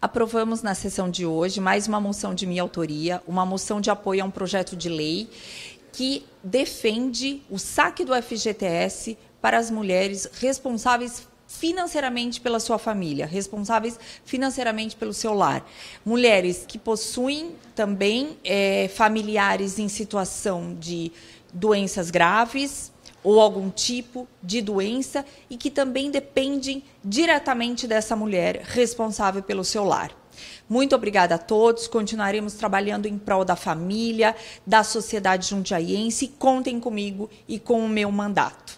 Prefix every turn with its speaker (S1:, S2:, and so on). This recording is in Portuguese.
S1: aprovamos na sessão de hoje mais uma moção de minha autoria, uma moção de apoio a um projeto de lei que defende o saque do FGTS para as mulheres responsáveis financeiramente pela sua família, responsáveis financeiramente pelo seu lar. Mulheres que possuem também é, familiares em situação de doenças graves, ou algum tipo de doença e que também dependem diretamente dessa mulher responsável pelo seu lar. Muito obrigada a todos. Continuaremos trabalhando em prol da família, da sociedade jundiaiense. Contem comigo e com o meu mandato.